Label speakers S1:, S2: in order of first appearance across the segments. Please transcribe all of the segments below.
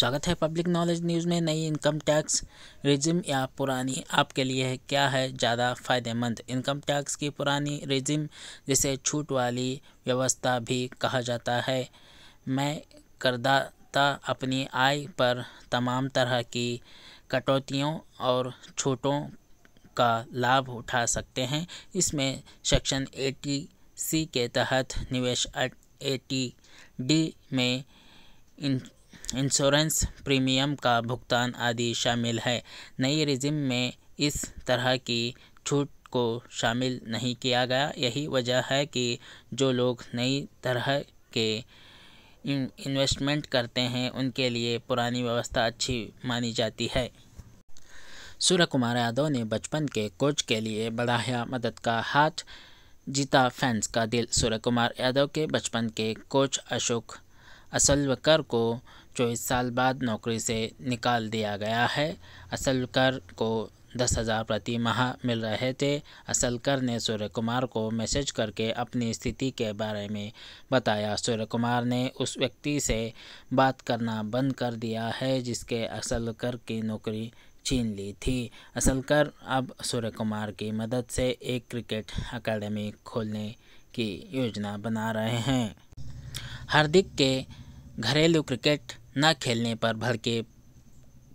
S1: स्वागत है public knowledge news में नई इनकम टैक्स रिजिम या पुरानी आपके लिए क्या है ज़्यादा फ़ायदेमंद इनकम टैक्स की पुरानी रिजिम जिसे छूट वाली व्यवस्था भी कहा जाता है मैं करदाता अपनी आय पर तमाम तरह की कटौतियों और छूटों का लाभ उठा सकते हैं इसमें सेक्शन एटी सी के तहत निवेश एटी डी में इन इंश्योरेंस प्रीमियम का भुगतान आदि शामिल है नई रिजिम में इस तरह की छूट को शामिल नहीं किया गया यही वजह है कि जो लोग नई तरह के इन्वेस्टमेंट करते हैं उनके लिए पुरानी व्यवस्था अच्छी मानी जाती है सूर्य कुमार यादव ने बचपन के कोच के लिए बढ़ाया मदद का हाथ जीता फैंस का दिल सूर्य कुमार यादव के बचपन के कोच अशोक असलवकर को चौबीस साल बाद नौकरी से निकाल दिया गया है असलकर को दस हज़ार प्रति माह मिल रहे थे असलकर ने सूर्य कुमार को मैसेज करके अपनी स्थिति के बारे में बताया सूर्य कुमार ने उस व्यक्ति से बात करना बंद कर दिया है जिसके असलकर की नौकरी छीन ली थी असलकर अब सूर्य कुमार की मदद से एक क्रिकेट अकेडमी खोलने की योजना बना रहे हैं हार्दिक के घरेलू क्रिकेट न खेलने पर भड़के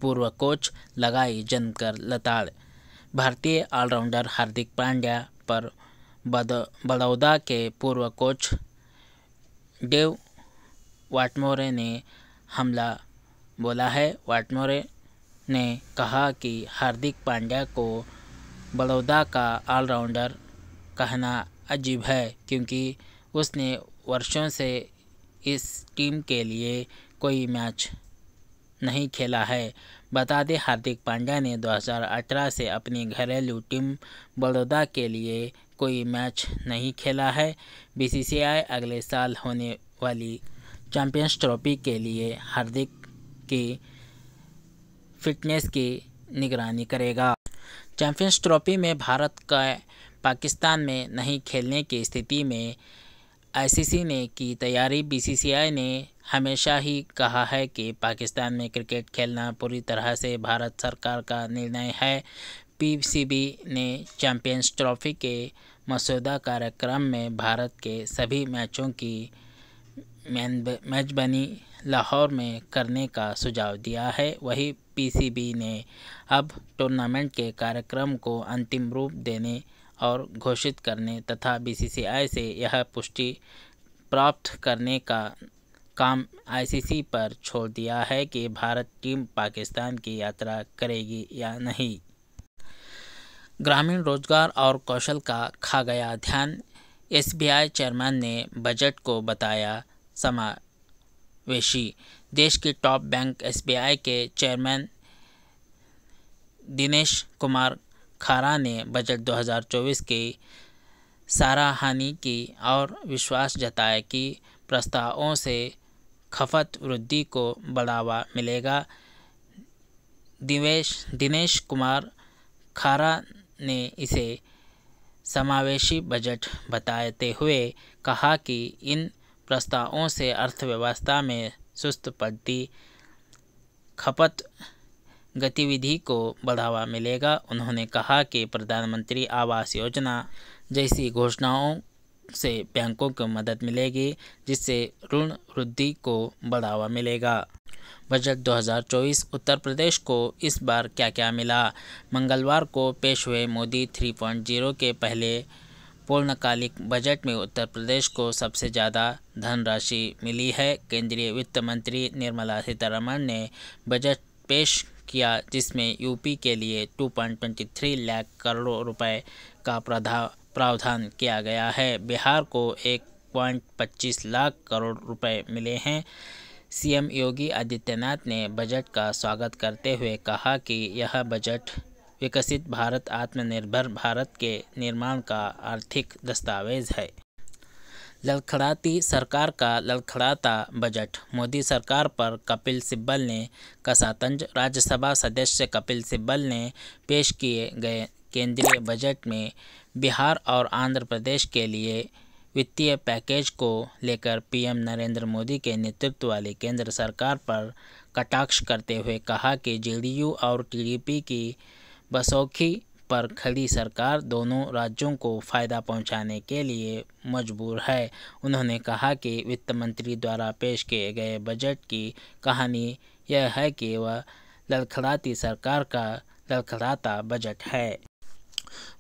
S1: पूर्व कोच लगाई जमकर लताड़ भारतीय ऑलराउंडर हार्दिक पांड्या पर बड़ौदा के पूर्व कोच डेव वाटमोरे ने हमला बोला है वाटमोरे ने कहा कि हार्दिक पांड्या को बड़ौदा का ऑलराउंडर कहना अजीब है क्योंकि उसने वर्षों से इस टीम के लिए कोई मैच नहीं खेला है बता दें हार्दिक पांड्या ने 2018 से अपनी घरेलू टीम बड़ौदा के लिए कोई मैच नहीं खेला है बीसीसीआई अगले साल होने वाली चैंपियंस ट्रॉफी के लिए हार्दिक की फिटनेस की निगरानी करेगा चैंपियंस ट्रॉफी में भारत का पाकिस्तान में नहीं खेलने की स्थिति में आईसीसी ने की तैयारी बीसीसीआई ने हमेशा ही कहा है कि पाकिस्तान में क्रिकेट खेलना पूरी तरह से भारत सरकार का निर्णय है पीसीबी ने चैंपियंस ट्रॉफी के मसौदा कार्यक्रम में भारत के सभी मैचों की मेजबानी लाहौर में करने का सुझाव दिया है वहीं पीसीबी ने अब टूर्नामेंट के कार्यक्रम को अंतिम रूप देने और घोषित करने तथा बीसीसीआई से यह पुष्टि प्राप्त करने का काम आईसीसी पर छोड़ दिया है कि भारत टीम पाकिस्तान की यात्रा करेगी या नहीं ग्रामीण रोजगार और कौशल का खा गया ध्यान एसबीआई चेयरमैन ने बजट को बताया समावेशी देश की टॉप बैंक एसबीआई के चेयरमैन दिनेश कुमार खारा ने बजट 2024 के सराहानी की और विश्वास जताया कि प्रस्तावों से खपत वृद्धि को बढ़ावा मिलेगा दिवेश दिनेश कुमार खारा ने इसे समावेशी बजट बताते हुए कहा कि इन प्रस्तावों से अर्थव्यवस्था में सुस्त पड़ती खपत गतिविधि को बढ़ावा मिलेगा उन्होंने कहा कि प्रधानमंत्री आवास योजना जैसी घोषणाओं से बैंकों को मदद मिलेगी जिससे ऋण वृद्धि को बढ़ावा मिलेगा बजट 2024 उत्तर प्रदेश को इस बार क्या क्या मिला मंगलवार को पेश हुए मोदी 3.0 के पहले पूर्णकालिक बजट में उत्तर प्रदेश को सबसे ज़्यादा धनराशि मिली है केंद्रीय वित्त मंत्री निर्मला सीतारमण ने बजट पेश किया जिसमें यूपी के लिए 2.23 लाख करोड़ रुपए का प्रावधान किया गया है बिहार को 1.25 लाख करोड़ रुपए मिले हैं सीएम योगी आदित्यनाथ ने बजट का स्वागत करते हुए कहा कि यह बजट विकसित भारत आत्मनिर्भर भारत के निर्माण का आर्थिक दस्तावेज है लड़खड़ाती सरकार का लड़खड़ाता बजट मोदी सरकार पर कपिल सिब्बल ने कसा तंज राज्यसभा सदस्य कपिल सिब्बल ने पेश किए गए केंद्रीय बजट में बिहार और आंध्र प्रदेश के लिए वित्तीय पैकेज को लेकर पीएम नरेंद्र मोदी के नेतृत्व वाली केंद्र सरकार पर कटाक्ष करते हुए कहा कि जेडीयू और टीडीपी की बसोखी पर खड़ी सरकार दोनों राज्यों को फ़ायदा पहुंचाने के लिए मजबूर है उन्होंने कहा कि वित्त मंत्री द्वारा पेश किए गए बजट की कहानी यह है कि वह लड़खड़ाती सरकार का लड़खड़ाता बजट है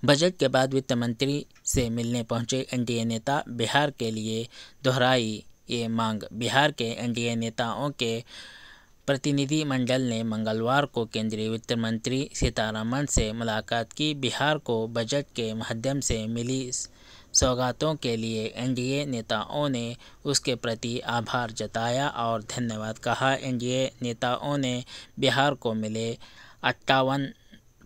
S1: बजट के बाद वित्त मंत्री से मिलने पहुंचे एनडीए नेता बिहार के लिए दोहराई ये मांग बिहार के एनडीए नेताओं के प्रतिनिधिमंडल ने मंगलवार को केंद्रीय वित्त मंत्री सीतारमन से मुलाकात की बिहार को बजट के माध्यम से मिली सौगातों के लिए एनडीए नेताओं ने उसके प्रति आभार जताया और धन्यवाद कहा एनडीए नेताओं ने बिहार को मिले अट्ठावन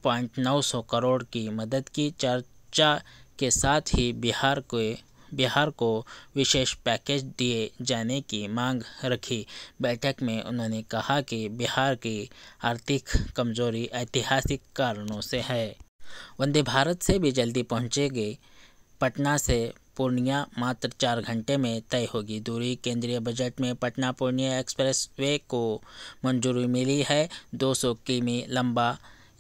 S1: पॉइंट नौ सौ करोड़ की मदद की चर्चा के साथ ही बिहार के बिहार को विशेष पैकेज दिए जाने की मांग रखी बैठक में उन्होंने कहा कि बिहार की आर्थिक कमजोरी ऐतिहासिक कारणों से है वंदे भारत से भी जल्दी पहुंचेगी पटना से पूर्णिया मात्र चार घंटे में तय होगी दूरी केंद्रीय बजट में पटना पूर्णिया एक्सप्रेस वे को मंजूरी मिली है 200 किमी लंबा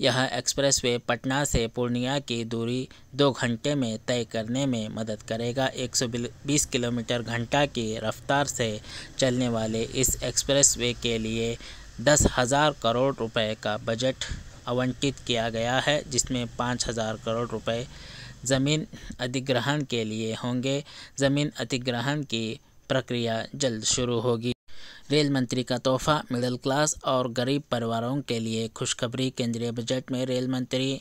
S1: यह एक्सप्रेसवे पटना से पूर्णिया की दूरी दो घंटे में तय करने में मदद करेगा 120 किलोमीटर घंटा की रफ्तार से चलने वाले इस एक्सप्रेसवे के लिए दस हज़ार करोड़ रुपए का बजट आवंटित किया गया है जिसमें पाँच हज़ार करोड़ रुपए ज़मीन अधिग्रहण के लिए होंगे ज़मीन अधिग्रहण की प्रक्रिया जल्द शुरू होगी रेल मंत्री का तोहफा मिडिल क्लास और गरीब परिवारों के लिए खुशखबरी केंद्रीय बजट में रेल मंत्री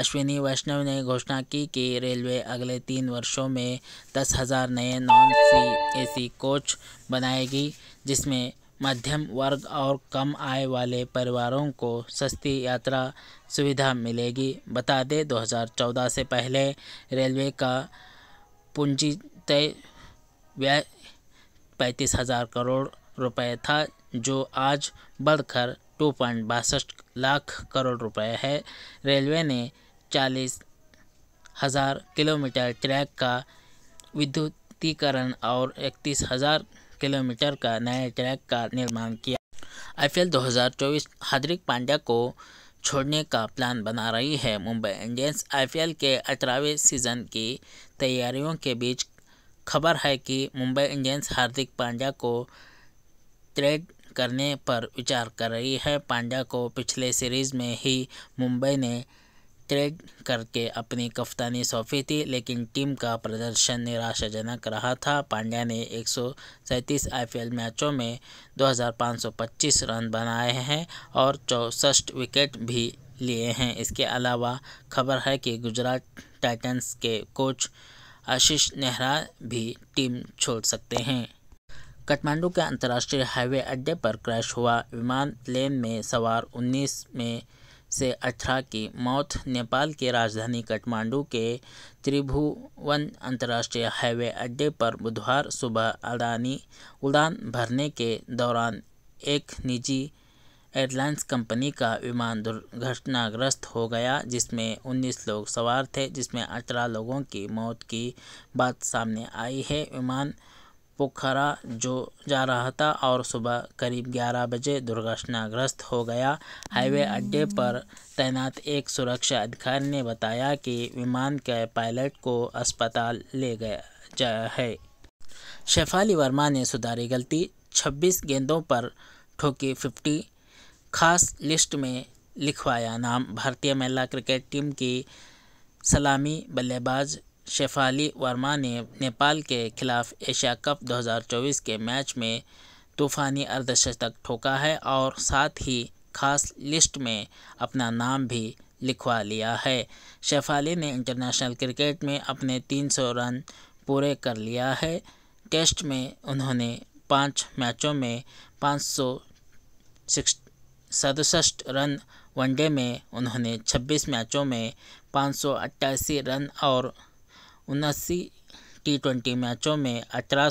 S1: अश्विनी वैष्णव ने घोषणा की कि रेलवे अगले तीन वर्षों में दस हज़ार नए नॉन सी एसी कोच बनाएगी जिसमें मध्यम वर्ग और कम आय वाले परिवारों को सस्ती यात्रा सुविधा मिलेगी बता दें 2014 से पहले रेलवे का पूंजी तय व्यय पैंतीस हज़ार करोड़ रुपये था जो आज बढ़कर टू पॉइंट बासठ लाख करोड़ रुपये है रेलवे ने चालीस हज़ार किलोमीटर ट्रैक का विद्युतीकरण और इकतीस हज़ार किलोमीटर का नए ट्रैक का निर्माण किया आई 2024 हार्दिक पांड्या को छोड़ने का प्लान बना रही है मुंबई इंडियंस आई के अठारहवें सीजन की तैयारियों के बीच खबर है कि मुंबई इंडियंस हार्दिक पांड्या को ट्रेड करने पर विचार कर रही है पांड्या को पिछले सीरीज़ में ही मुंबई ने ट्रेड करके अपनी कप्तानी सौंपी थी लेकिन टीम का प्रदर्शन निराशाजनक रहा था पांड्या ने एक आईपीएल मैचों में 2525 रन बनाए हैं और चौसठ विकेट भी लिए हैं इसके अलावा खबर है कि गुजरात टाइटंस के कोच आशीष नेहरा भी टीम छोड़ सकते हैं काठमांडू के अंतर्राष्ट्रीय हाईवे अड्डे पर क्रैश हुआ विमान प्लेन में सवार 19 में से 18 की मौत नेपाल की राजधानी काठमांडू के त्रिभुवन अंतर्राष्ट्रीय हाईवे अड्डे पर बुधवार सुबह अडानी उड़ान भरने के दौरान एक निजी एयरलाइंस कंपनी का विमान दुर्घटनाग्रस्त हो गया जिसमें 19 लोग सवार थे जिसमें 18 लोगों की मौत की बात सामने आई है विमान पोखरा जो जा रहा था और सुबह करीब 11 बजे दुर्घटनाग्रस्त हो गया हाईवे अड्डे पर तैनात एक सुरक्षा अधिकारी ने बताया कि विमान के पायलट को अस्पताल ले गया है शेफाली वर्मा ने सुधारी गलती 26 गेंदों पर ठोकी 50 खास लिस्ट में लिखवाया नाम भारतीय महिला क्रिकेट टीम की सलामी बल्लेबाज शेफाली वर्मा ने नेपाल के खिलाफ एशिया कप 2024 के मैच में तूफ़ानी अर्धशतक ठोका है और साथ ही खास लिस्ट में अपना नाम भी लिखवा लिया है शेफाली ने इंटरनेशनल क्रिकेट में अपने 300 रन पूरे कर लिया है टेस्ट में उन्होंने पाँच मैचों में पाँच सौ रन वनडे में उन्होंने 26 मैचों में पाँच रन और उनासी टी ट्वेंटी मैचों में अठारह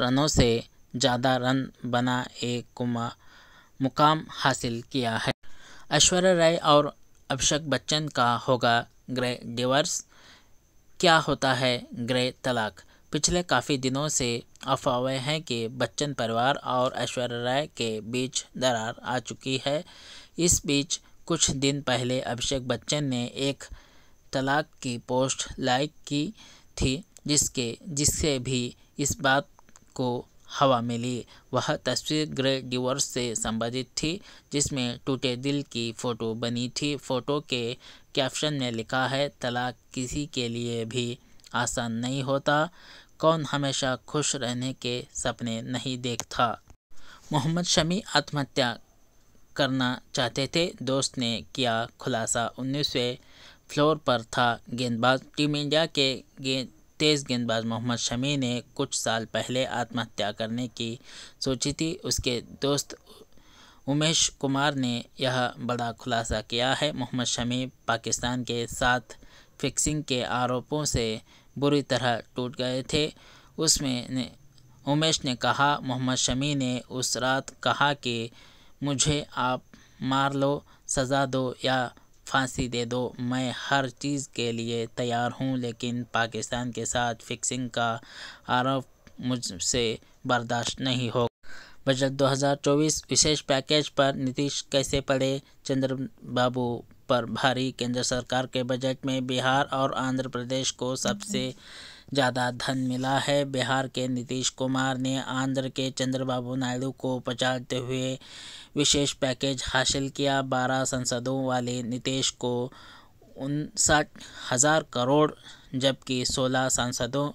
S1: रनों से ज़्यादा रन बना एक कुमा मुकाम हासिल किया है ऐश्वर्या राय और अभिषेक बच्चन का होगा ग्रे डिवर्स क्या होता है ग्रे तलाक पिछले काफ़ी दिनों से अफवाहें हैं कि बच्चन परिवार और ऐश्वर्या राय के बीच दरार आ चुकी है इस बीच कुछ दिन पहले अभिषेक बच्चन ने एक तलाक की पोस्ट लाइक की थी जिसके जिससे भी इस बात को हवा मिली वह तस्वीर ग्रे डिवोर्स से संबंधित थी जिसमें टूटे दिल की फ़ोटो बनी थी फ़ोटो के कैप्शन में लिखा है तलाक किसी के लिए भी आसान नहीं होता कौन हमेशा खुश रहने के सपने नहीं देखता मोहम्मद शमी आत्महत्या करना चाहते थे दोस्त ने किया खुलासा उन्नीसवें फ्लोर पर था गेंदबाज टीम इंडिया के गेंद तेज़ गेंदबाज मोहम्मद शमी ने कुछ साल पहले आत्महत्या करने की सोची थी उसके दोस्त उमेश कुमार ने यह बड़ा खुलासा किया है मोहम्मद शमी पाकिस्तान के साथ फिक्सिंग के आरोपों से बुरी तरह टूट गए थे उसमें ने, उमेश ने कहा मोहम्मद शमी ने उस रात कहा कि मुझे आप मार लो सज़ा दो या फांसी दे दो मैं हर चीज़ के लिए तैयार हूँ लेकिन पाकिस्तान के साथ फिक्सिंग का आरोप मुझसे बर्दाश्त नहीं हो बजट 2024 विशेष पैकेज पर नीतीश कैसे पड़े चंद्र बाबू पर भारी केंद्र सरकार के बजट में बिहार और आंध्र प्रदेश को सबसे ज्यादा धन मिला है बिहार के नीतीश कुमार ने आंध्र के चंद्रबाबू नायडू को पछाड़ते हुए विशेष पैकेज हासिल किया बारह संसदों वाले नीतीश को उनसठ हज़ार करोड़ जबकि सोलह सांसदों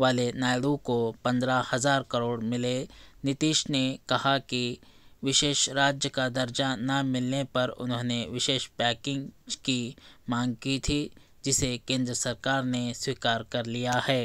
S1: वाले नायडू को पंद्रह हज़ार करोड़ मिले नीतीश ने कहा कि विशेष राज्य का दर्जा न मिलने पर उन्होंने विशेष पैकिंग की मांग की थी जिसे केंद्र सरकार ने स्वीकार कर लिया है